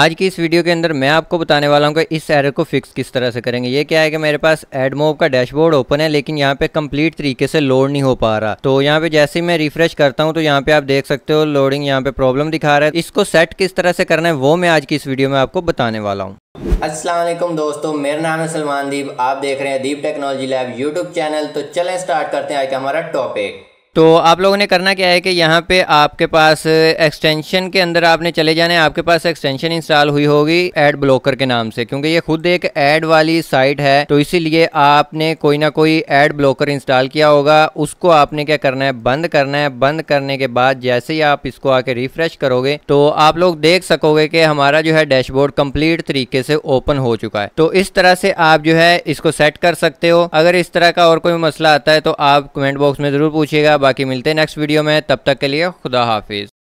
आज की इस वीडियो के अंदर मैं आपको बताने वाला हूँ कि इस एरर को फिक्स किस तरह से करेंगे ये क्या है कि मेरे पास एडमोव का डैशबोर्ड ओपन है लेकिन यहाँ पे कंप्लीट तरीके से लोड नहीं हो पा रहा तो यहाँ पे जैसे ही मैं रिफ्रेश करता हूँ तो यहाँ पे आप देख सकते हो लोडिंग यहाँ पे प्रॉब्लम दिखा रहा है इसको सेट किस तरह से करना है वो मैं आज की इस वीडियो में आपको बताने वाला हूँ असलम दोस्तों मेरा नाम है सलमान दीप आप देख रहे हैं Deep technology lab YouTube channel तो चले स्टार्ट करते हैं आज का हमारा टॉपिक तो आप लोगों ने करना क्या है कि यहाँ पे आपके पास एक्सटेंशन के अंदर आपने चले जाने आपके पास एक्सटेंशन इंस्टॉल हुई होगी एड ब्लॉकर के नाम से क्योंकि ये खुद एक एड वाली साइट है तो इसीलिए आपने कोई ना कोई एड ब्लॉकर इंस्टॉल किया होगा उसको आपने क्या करना है बंद करना है बंद करने के बाद जैसे ही आप इसको आके रिफ्रेश करोगे तो आप लोग देख सकोगे कि हमारा जो है डैशबोर्ड कम्प्लीट तरीके से ओपन हो चुका है तो इस तरह से आप जो है इसको सेट कर सकते हो अगर इस तरह का और कोई मसला आता है तो आप कमेंट बॉक्स में जरूर पूछिएगा बाकी मिलते हैं नेक्स्ट वीडियो में तब तक के लिए खुदा हाफिज़